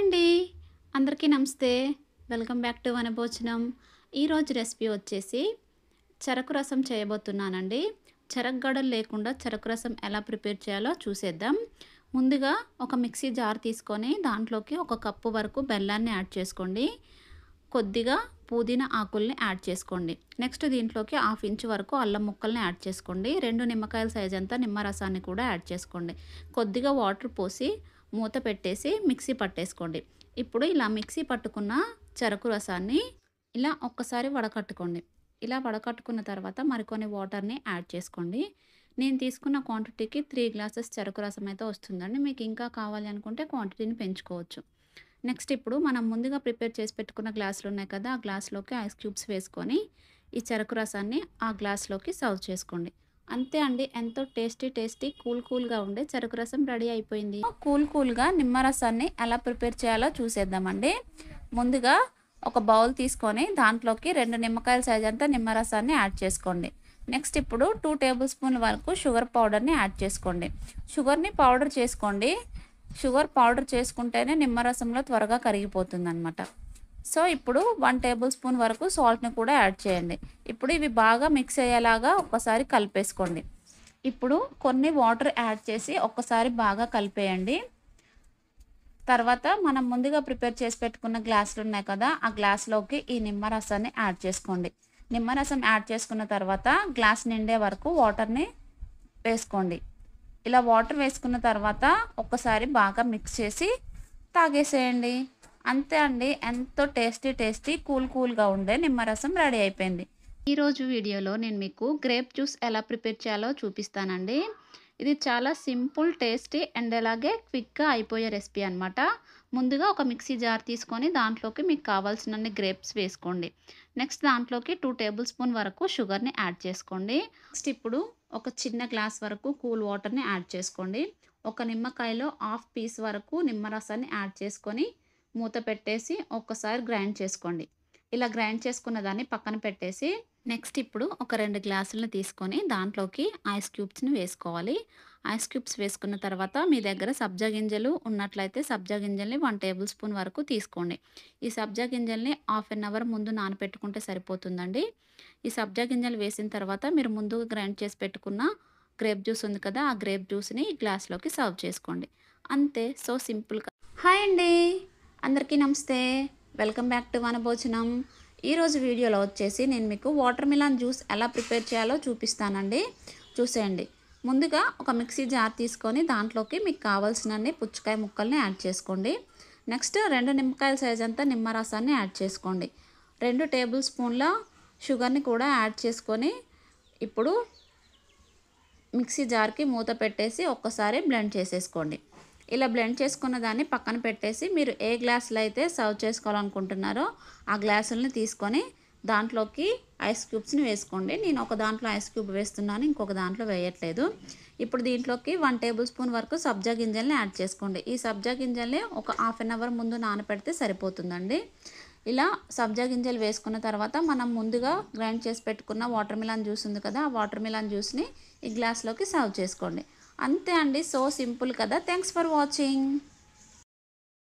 అండి అందరికీ నమస్తే వెల్కమ్ బ్యాక్ టు భోజనం ఈరోజు రెసిపీ వచ్చేసి చెరకు రసం చేయబోతున్నానండి చెరకు గడలు లేకుండా చెరకు రసం ఎలా ప్రిపేర్ చేయాలో చూసేద్దాం ముందుగా ఒక మిక్సీ జార్ తీసుకొని దాంట్లోకి ఒక కప్పు వరకు బెల్లాన్ని యాడ్ చేసుకోండి కొద్దిగా పుదీనా ఆకుల్ని యాడ్ చేసుకోండి నెక్స్ట్ దీంట్లోకి హాఫ్ ఇంచ్ వరకు అల్లం ముక్కల్ని యాడ్ చేసుకోండి రెండు నిమ్మకాయల సైజ్ అంతా నిమ్మరసాన్ని కూడా యాడ్ చేసుకోండి కొద్దిగా వాటర్ పోసి మూత పెట్టేసి మిక్సీ పట్టేసుకోండి ఇప్పుడు ఇలా మిక్సీ పట్టుకున్న చెరకు రసాన్ని ఇలా ఒక్కసారి వడకట్టుకోండి ఇలా వడకట్టుకున్న తర్వాత మరికొన్ని వాటర్ని యాడ్ చేసుకోండి నేను తీసుకున్న క్వాంటిటీకి త్రీ గ్లాసెస్ చెరకు రసం అయితే వస్తుందండి మీకు ఇంకా కావాలి అనుకుంటే క్వాంటిటీని పెంచుకోవచ్చు నెక్స్ట్ ఇప్పుడు మనం ముందుగా ప్రిపేర్ చేసి పెట్టుకున్న గ్లాసులు ఉన్నాయి కదా ఆ గ్లాస్లోకి ఐస్ క్యూబ్స్ వేసుకొని ఈ చెరకు రసాన్ని ఆ గ్లాస్లోకి సర్వ్ చేసుకోండి అంతే అండి ఎంతో టేస్టీ టేస్టీ కూల్ కూల్గా ఉండే చెరుకు రసం రెడీ అయిపోయింది కూల్ కూల్గా నిమ్మరసాన్ని ఎలా ప్రిపేర్ చేయాలో చూసేద్దామండి ముందుగా ఒక బౌల్ తీసుకొని దాంట్లోకి రెండు నిమ్మకాయల సైజ్ అంతా నిమ్మరసాన్ని యాడ్ చేసుకోండి నెక్స్ట్ ఇప్పుడు టూ టేబుల్ స్పూన్ వరకు షుగర్ పౌడర్ని యాడ్ చేసుకోండి షుగర్ని పౌడర్ చేసుకోండి షుగర్ పౌడర్ చేసుకుంటేనే నిమ్మరసంలో త్వరగా కరిగిపోతుంది అనమాట సో ఇప్పుడు వన్ టేబుల్ స్పూన్ వరకు సాల్ట్ని కూడా యాడ్ చేయండి ఇప్పుడు ఇవి బాగా మిక్స్ అయ్యేలాగా ఒక్కసారి కలిపేసుకోండి ఇప్పుడు కొన్ని వాటర్ యాడ్ చేసి ఒక్కసారి బాగా కలిపేయండి తర్వాత మనం ముందుగా ప్రిపేర్ చేసి పెట్టుకున్న గ్లాసులు ఉన్నాయి కదా ఆ గ్లాస్లోకి ఈ నిమ్మరసాన్ని యాడ్ చేసుకోండి నిమ్మరసం యాడ్ చేసుకున్న తర్వాత గ్లాస్ నిండే వరకు వాటర్ని వేసుకోండి ఇలా వాటర్ వేసుకున్న తర్వాత ఒక్కసారి బాగా మిక్స్ చేసి తాగేసేయండి అంతే అండి ఎంతో టేస్టీ టేస్టీ కూల్ కూల్గా ఉండే నిమ్మరసం రెడీ అయిపోయింది ఈరోజు వీడియోలో నేను మీకు గ్రేప్ జ్యూస్ ఎలా ప్రిపేర్ చేయాలో చూపిస్తానండి ఇది చాలా సింపుల్ టేస్టీ అండ్ అలాగే క్విక్గా అయిపోయే రెసిపీ అనమాట ముందుగా ఒక మిక్సీ జార్ తీసుకొని దాంట్లోకి మీకు కావాల్సినన్ని గ్రేప్స్ వేసుకోండి నెక్స్ట్ దాంట్లోకి టూ టేబుల్ స్పూన్ వరకు షుగర్ని యాడ్ చేసుకోండి నెక్స్ట్ ఇప్పుడు ఒక చిన్న గ్లాస్ వరకు కూల్ వాటర్ని యాడ్ చేసుకోండి ఒక నిమ్మకాయలో హాఫ్ పీస్ వరకు నిమ్మరసాన్ని యాడ్ చేసుకొని మూత పెట్టేసి ఒక్కసారి గ్రైండ్ చేసుకోండి ఇలా గ్రైండ్ చేసుకున్న దాన్ని పక్కన పెట్టేసి నెక్స్ట్ ఇప్పుడు ఒక రెండు గ్లాసులను తీసుకొని దాంట్లోకి ఐస్ క్యూబ్స్ని వేసుకోవాలి ఐస్ క్యూబ్స్ వేసుకున్న తర్వాత మీ దగ్గర సబ్జా గింజలు ఉన్నట్లయితే సబ్జా గింజల్ని వన్ టేబుల్ స్పూన్ వరకు తీసుకోండి ఈ సబ్జా గింజల్ని హాఫ్ అన్ అవర్ ముందు నానపెట్టుకుంటే సరిపోతుందండి ఈ సబ్జా గింజలు వేసిన తర్వాత మీరు ముందు గ్రైండ్ చేసి పెట్టుకున్న గ్రేప్ జ్యూస్ ఉంది కదా ఆ గ్రేప్ జ్యూస్ని గ్లాస్లోకి సర్వ్ చేసుకోండి అంతే సో సింపుల్గా హాయ్ అండి అందరికీ నమస్తే వెల్కమ్ బ్యాక్ టు వనభోజనం ఈరోజు వీడియోలో వచ్చేసి నేను మీకు వాటర్ మిలాన్ జ్యూస్ ఎలా ప్రిపేర్ చేయాలో చూపిస్తానండి చూసేయండి ముందుగా ఒక మిక్సీ జార్ తీసుకొని దాంట్లోకి మీకు కావాల్సినన్ని పుచ్చకాయ ముక్కల్ని యాడ్ చేసుకోండి నెక్స్ట్ రెండు నిమ్మకాయల సైజ్ అంతా నిమ్మరసాన్ని యాడ్ చేసుకోండి రెండు టేబుల్ స్పూన్ల షుగర్ని కూడా యాడ్ చేసుకొని ఇప్పుడు మిక్సీ జార్కి మూత పెట్టేసి ఒక్కసారి బ్లెండ్ చేసేసుకోండి ఇలా బ్లెండ్ చేసుకున్న దాన్ని పక్కన పెట్టేసి మీరు ఏ గ్లాసులు అయితే సర్వ్ చేసుకోవాలనుకుంటున్నారో ఆ గ్లాసులని తీసుకొని దాంట్లోకి ఐస్ క్యూబ్స్ని వేసుకోండి నేను ఒక దాంట్లో ఐస్ క్యూబ్ వేస్తున్నాను ఇంకొక దాంట్లో వేయట్లేదు ఇప్పుడు దీంట్లోకి వన్ టేబుల్ స్పూన్ వరకు సబ్జా గింజల్ని యాడ్ చేసుకోండి ఈ సబ్జా గింజల్ని ఒక హాఫ్ అన్ అవర్ ముందు నానపెడితే సరిపోతుందండి ఇలా సబ్జా గింజలు వేసుకున్న తర్వాత మనం ముందుగా గ్రైండ్ చేసి పెట్టుకున్న వాటర్ మిలాన్ జ్యూస్ ఉంది కదా ఆ వాటర్ మిలాన్ జ్యూస్ని ఈ గ్లాస్లోకి సర్వ్ చేసుకోండి అంతే అండి సో సింపుల్ కదా థ్యాంక్స్ ఫర్ వాచింగ్